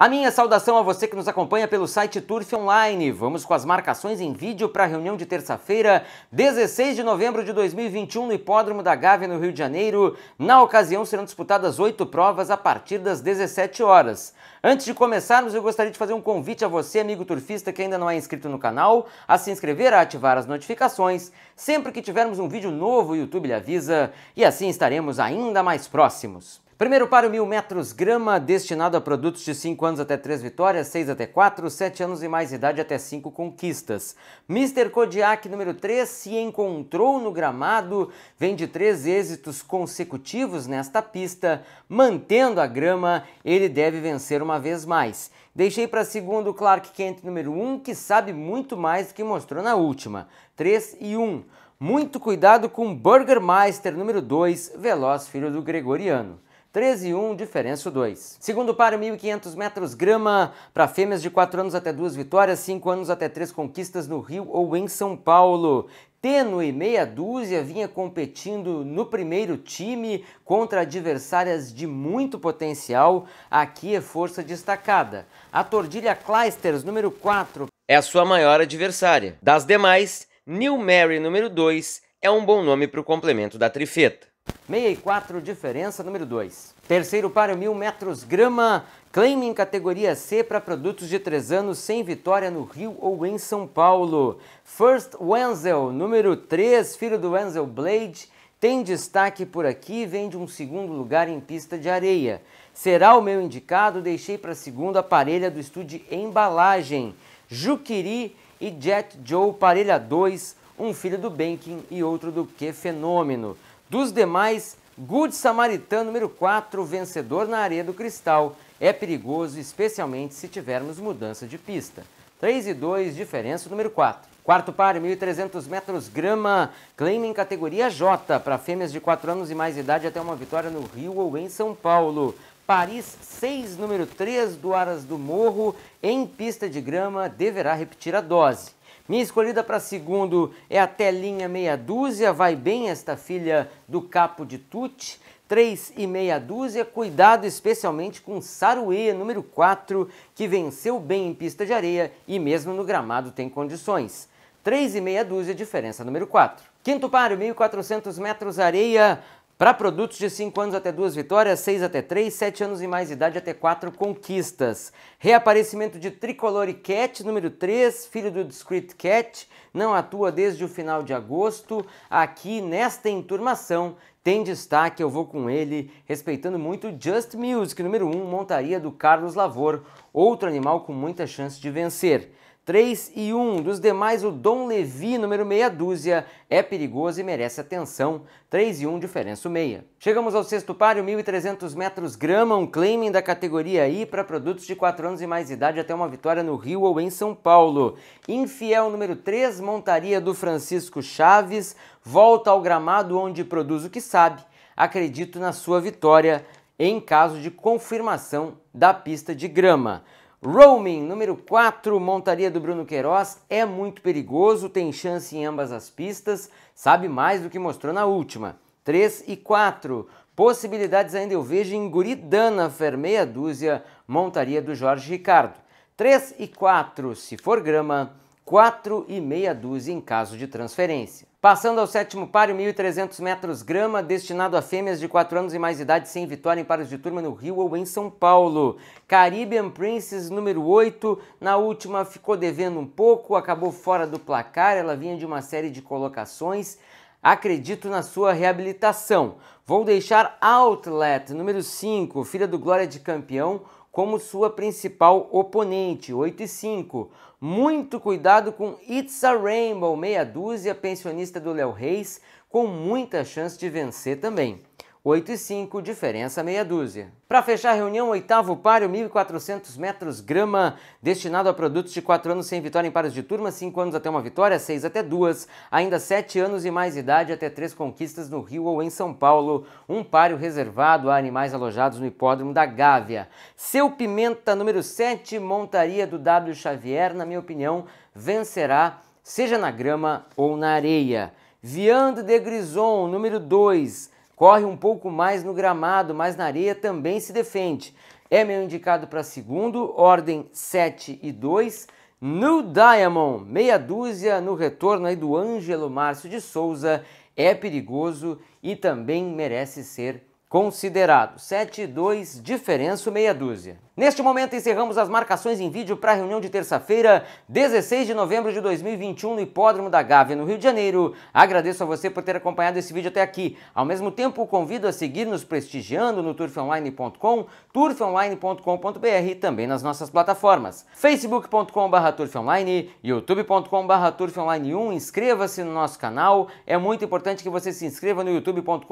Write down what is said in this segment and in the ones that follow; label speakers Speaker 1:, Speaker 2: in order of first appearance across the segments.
Speaker 1: A minha saudação a você que nos acompanha pelo site Turf Online. Vamos com as marcações em vídeo para a reunião de terça-feira, 16 de novembro de 2021, no Hipódromo da Gávea, no Rio de Janeiro. Na ocasião, serão disputadas oito provas a partir das 17 horas. Antes de começarmos, eu gostaria de fazer um convite a você, amigo turfista que ainda não é inscrito no canal, a se inscrever, a ativar as notificações. Sempre que tivermos um vídeo novo, o YouTube lhe avisa e assim estaremos ainda mais próximos. Primeiro para o mil metros grama, destinado a produtos de 5 anos até 3 vitórias, 6 até 4, 7 anos e mais idade até 5 conquistas. Mr. Kodiak, número 3, se encontrou no gramado, vem de 3 êxitos consecutivos nesta pista, mantendo a grama, ele deve vencer uma vez mais. Deixei para segundo Clark Kent, número 1, que sabe muito mais do que mostrou na última, 3 e 1. Muito cuidado com Burgermeister, número 2, veloz filho do Gregoriano. 13 1, diferença 2. Segundo par, 1.500 metros grama para fêmeas de 4 anos até 2 vitórias, 5 anos até 3 conquistas no Rio ou em São Paulo. Tênue meia dúzia vinha competindo no primeiro time contra adversárias de muito potencial. Aqui é força destacada. A Tordilha Clysters, número 4, é a sua maior adversária. Das demais, New Mary, número 2, é um bom nome para o complemento da trifeta. 64 diferença número 2. Terceiro para mil metros grama, claim em categoria C para produtos de 3 anos sem vitória no Rio ou em São Paulo. First Wenzel, número 3, filho do Wenzel Blade, tem destaque por aqui, vem de um segundo lugar em pista de areia. Será o meu indicado, deixei para segunda parelha do estúdio Embalagem. Juquiri e Jet Joe, parelha 2, um filho do Banking e outro do Que Fenômeno dos demais, Good Samaritan número 4, vencedor na areia do cristal, é perigoso, especialmente se tivermos mudança de pista. 3 e 2, diferença número 4. Quarto par, 1.300 metros grama, claim em categoria J para fêmeas de 4 anos e mais idade até uma vitória no Rio ou em São Paulo. Paris 6, número 3 do Aras do Morro, em pista de grama, deverá repetir a dose. Minha escolhida para segundo é a Telinha Meia Dúzia, vai bem esta filha do Capo de Tutti. 3 e meia dúzia, cuidado especialmente com Saruê, número 4, que venceu bem em pista de areia e mesmo no gramado tem condições. 3 e meia dúzia, diferença número 4. Quinto páreo, 1.400 metros areia, para produtos de 5 anos até 2 vitórias, 6 até 3, 7 anos e mais idade até 4 conquistas. Reaparecimento de Tricolore Cat, número 3, filho do Discreet Cat, não atua desde o final de agosto. Aqui nesta enturmação tem destaque, eu vou com ele, respeitando muito Just Music, número 1, montaria do Carlos Lavor, outro animal com muita chance de vencer. 3 e 1. Dos demais, o Dom Levi, número meia dúzia, é perigoso e merece atenção. 3 e 1, diferença meia. Chegamos ao sexto par, 1.300 metros grama, um claiming da categoria I para produtos de 4 anos e mais idade até uma vitória no Rio ou em São Paulo. Infiel número 3, montaria do Francisco Chaves, volta ao gramado onde produz o que sabe. Acredito na sua vitória em caso de confirmação da pista de grama. Roaming, número 4, montaria do Bruno Queiroz, é muito perigoso, tem chance em ambas as pistas, sabe mais do que mostrou na última. 3 e 4, possibilidades ainda eu vejo em Guridana, Fermeia dúzia, montaria do Jorge Ricardo. 3 e 4, se for grama, 4 e meia dúzia em caso de transferência. Passando ao sétimo páreo, 1.300 metros grama, destinado a fêmeas de 4 anos e mais idade sem vitória em pares de turma no Rio ou em São Paulo. Caribbean Princess, número 8, na última ficou devendo um pouco, acabou fora do placar, ela vinha de uma série de colocações. Acredito na sua reabilitação. Vou deixar Outlet, número 5, filha do Glória de Campeão, como sua principal oponente, 8 e 5. Muito cuidado com It's a Rainbow, meia dúzia, pensionista do Léo Reis, com muita chance de vencer também. 8 e 5, diferença meia dúzia. Para fechar a reunião, oitavo páreo, 1.400 metros grama, destinado a produtos de 4 anos sem vitória em pares de turma, 5 anos até uma vitória, 6 até duas, ainda 7 anos e mais idade até três conquistas no Rio ou em São Paulo, um páreo reservado a animais alojados no hipódromo da Gávea. Seu Pimenta, número 7, montaria do W Xavier, na minha opinião, vencerá, seja na grama ou na areia. Viando de Grison, número 2, corre um pouco mais no gramado, mais na areia, também se defende. É meu indicado para segundo, ordem 7 e 2. New Diamond, meia dúzia no retorno aí do Ângelo Márcio de Souza, é perigoso e também merece ser Considerado 7 2, diferença meia dúzia. Neste momento encerramos as marcações em vídeo para a reunião de terça-feira, 16 de novembro de 2021, no Hipódromo da Gávea, no Rio de Janeiro. Agradeço a você por ter acompanhado esse vídeo até aqui. Ao mesmo tempo, convido a seguir nos prestigiando no turfonline.com, turfonline.com.br e também nas nossas plataformas. facebook.com.br turfonline, youtube.com.br turfonline1. Inscreva-se no nosso canal. É muito importante que você se inscreva no youtube.com.br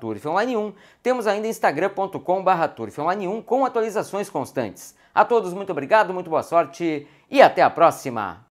Speaker 1: turfonline1 temos ainda instagram.com.br Online 1 com atualizações constantes. A todos, muito obrigado, muito boa sorte e até a próxima!